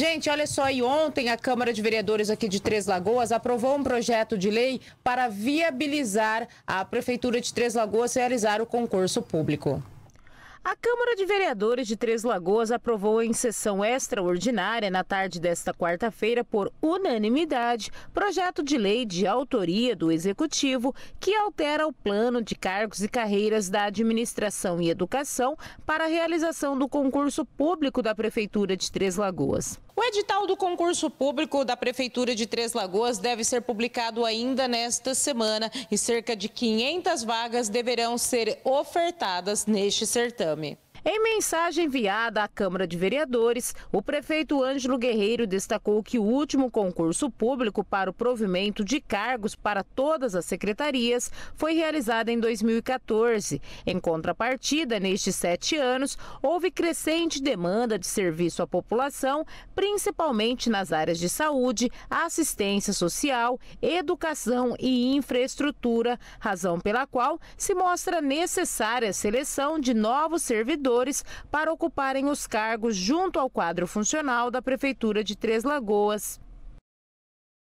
Gente, olha só, e ontem a Câmara de Vereadores aqui de Três Lagoas aprovou um projeto de lei para viabilizar a Prefeitura de Três Lagoas realizar o concurso público. A Câmara de Vereadores de Três Lagoas aprovou em sessão extraordinária na tarde desta quarta-feira, por unanimidade, projeto de lei de autoria do Executivo que altera o plano de cargos e carreiras da Administração e Educação para a realização do concurso público da Prefeitura de Três Lagoas edital do concurso público da Prefeitura de Três Lagoas deve ser publicado ainda nesta semana e cerca de 500 vagas deverão ser ofertadas neste certame. Em mensagem enviada à Câmara de Vereadores, o prefeito Ângelo Guerreiro destacou que o último concurso público para o provimento de cargos para todas as secretarias foi realizado em 2014. Em contrapartida, nestes sete anos, houve crescente demanda de serviço à população, principalmente nas áreas de saúde, assistência social, educação e infraestrutura, razão pela qual se mostra necessária a seleção de novos servidores servidores para ocuparem os cargos junto ao quadro funcional da Prefeitura de Três Lagoas.